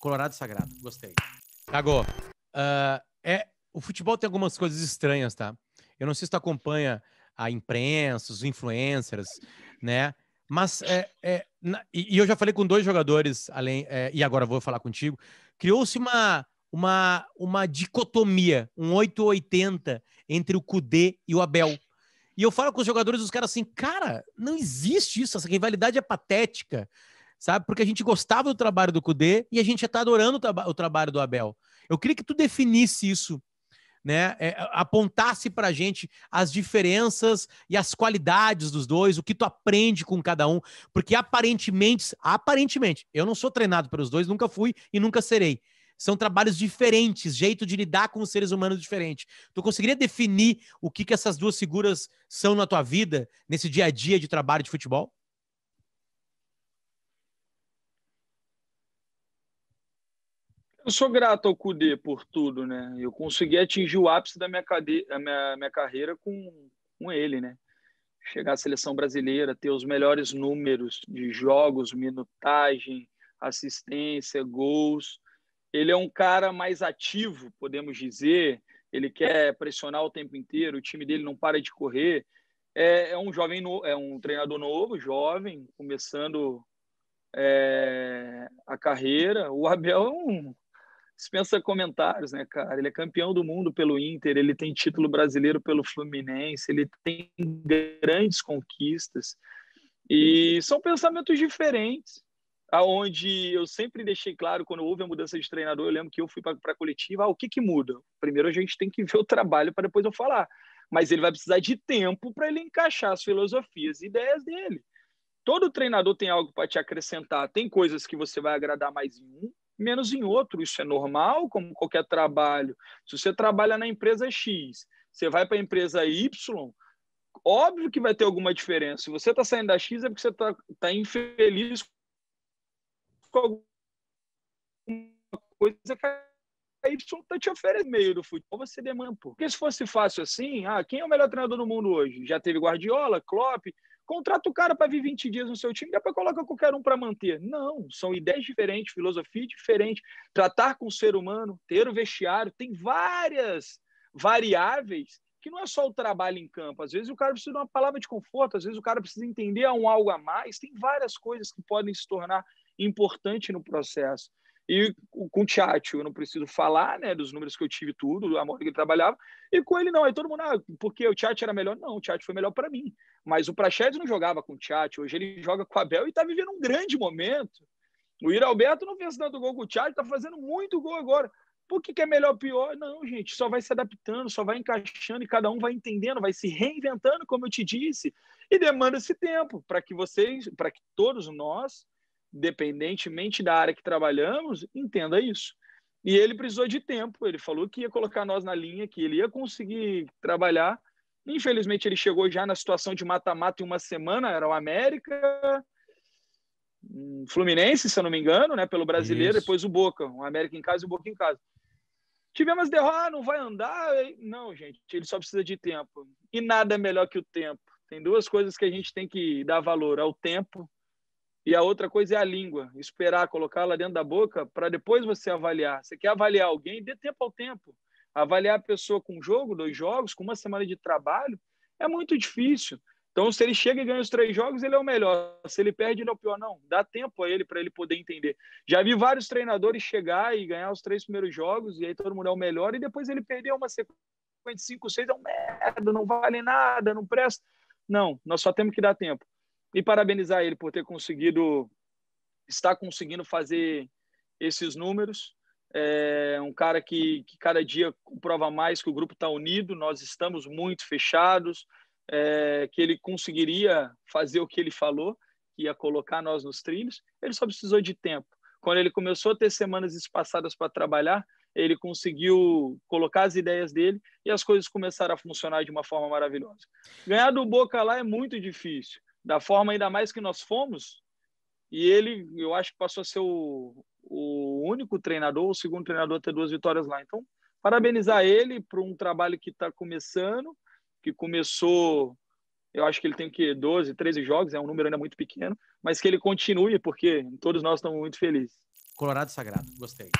Colorado Sagrado. Gostei. Cagou. Uh, é, o futebol tem algumas coisas estranhas, tá? Eu não sei se tu acompanha a imprensa, os influencers, né? Mas é, é, na, e, e eu já falei com dois jogadores, além é, e agora vou falar contigo. Criou-se uma, uma, uma dicotomia, um 880 entre o Cudê e o Abel. E eu falo com os jogadores, os caras assim, cara, não existe isso, essa rivalidade é patética sabe? Porque a gente gostava do trabalho do Cudê e a gente já está adorando o, o, trabalho do Abel. Eu queria que tu definisse isso, né? É, apontasse para a gente as diferenças e as qualidades dos dois, o que tu aprende com cada um, porque aparentemente, aparentemente, eu não sou treinado pelos dois, nunca fui e nunca serei. São trabalhos diferentes, jeito de lidar com os seres humanos diferente. Tu conseguiria definir o que, que essas duas figuras são na tua vida, nesse dia a dia de trabalho de futebol? Eu sou grato ao Cudê por tudo, né? Eu consegui atingir o ápice da minha, cade... minha, minha carreira com, com ele, né? Chegar à seleção brasileira, ter os melhores números de jogos, minutagem, assistência, gols. Ele é um cara mais ativo, podemos dizer. Ele quer pressionar o tempo inteiro, o time dele não para de correr. É, é um jovem, no... é um treinador novo, jovem, começando é, a carreira. O Abel é um, dispensa comentários, né, cara? Ele é campeão do mundo pelo Inter, ele tem título brasileiro pelo Fluminense, ele tem grandes conquistas. E são pensamentos diferentes, aonde eu sempre deixei claro, quando houve a mudança de treinador, eu lembro que eu fui para a coletiva, ah, o que, que muda? Primeiro a gente tem que ver o trabalho para depois eu falar. Mas ele vai precisar de tempo para ele encaixar as filosofias e ideias dele todo treinador tem algo para te acrescentar. Tem coisas que você vai agradar mais em um, menos em outro. Isso é normal, como qualquer trabalho. Se você trabalha na empresa X, você vai para a empresa Y, óbvio que vai ter alguma diferença. Se você está saindo da X, é porque você está tá infeliz com alguma coisa que a Y está te oferecendo meio do futebol, você demanda. Pô. Porque se fosse fácil assim, ah, quem é o melhor treinador do mundo hoje? Já teve Guardiola, Klopp, Contrata o cara para vir 20 dias no seu time, depois coloca qualquer um para manter. Não, são ideias diferentes, filosofia diferente. Tratar com o ser humano, ter o vestiário, tem várias variáveis que não é só o trabalho em campo. Às vezes o cara precisa de uma palavra de conforto, às vezes o cara precisa entender um algo a mais. Tem várias coisas que podem se tornar importante no processo. E com o chat, eu não preciso falar, né, dos números que eu tive tudo, a moda que ele trabalhava, e com ele não, aí todo mundo, ah, porque o chat era melhor? Não, o chat foi melhor para mim, mas o Praxedes não jogava com o chat, hoje ele joga com o Abel e está vivendo um grande momento. O Ira Alberto não fez tanto gol com o Tiago, está fazendo muito gol agora. Por que, que é melhor ou pior? Não, gente, só vai se adaptando, só vai encaixando e cada um vai entendendo, vai se reinventando, como eu te disse, e demanda esse tempo para que vocês, para que todos nós independentemente da área que trabalhamos, entenda isso. E ele precisou de tempo, ele falou que ia colocar nós na linha, que ele ia conseguir trabalhar. Infelizmente, ele chegou já na situação de mata-mata em uma semana, era o América, hum, Fluminense, se eu não me engano, né, pelo brasileiro, isso. depois o Boca, o América em casa e o Boca em casa. Tivemos derrota, ah, não vai andar. Não, gente, ele só precisa de tempo. E nada é melhor que o tempo. Tem duas coisas que a gente tem que dar valor: ao tempo e a outra coisa é a língua, esperar colocar ela dentro da boca para depois você avaliar. Você quer avaliar alguém, dê tempo ao tempo. Avaliar a pessoa com um jogo, dois jogos, com uma semana de trabalho, é muito difícil. Então, se ele chega e ganha os três jogos, ele é o melhor. Se ele perde, ele é o pior. Não, dá tempo a ele para ele poder entender. Já vi vários treinadores chegar e ganhar os três primeiros jogos, e aí todo mundo é o melhor, e depois ele perdeu uma sequência de cinco, seis, é um merda, não vale nada, não presta. Não, nós só temos que dar tempo e parabenizar ele por ter conseguido, está conseguindo fazer esses números. É um cara que, que cada dia prova mais que o grupo está unido, nós estamos muito fechados, é, que ele conseguiria fazer o que ele falou, que ia colocar nós nos trilhos, ele só precisou de tempo. Quando ele começou a ter semanas espaçadas para trabalhar, ele conseguiu colocar as ideias dele e as coisas começaram a funcionar de uma forma maravilhosa. Ganhar do Boca lá é muito difícil, da forma ainda mais que nós fomos. E ele, eu acho que passou a ser o, o único treinador, o segundo treinador a ter duas vitórias lá. Então, parabenizar ele por um trabalho que está começando, que começou, eu acho que ele tem que 12, 13 jogos, é um número ainda muito pequeno, mas que ele continue, porque todos nós estamos muito felizes. Colorado Sagrado, gostei.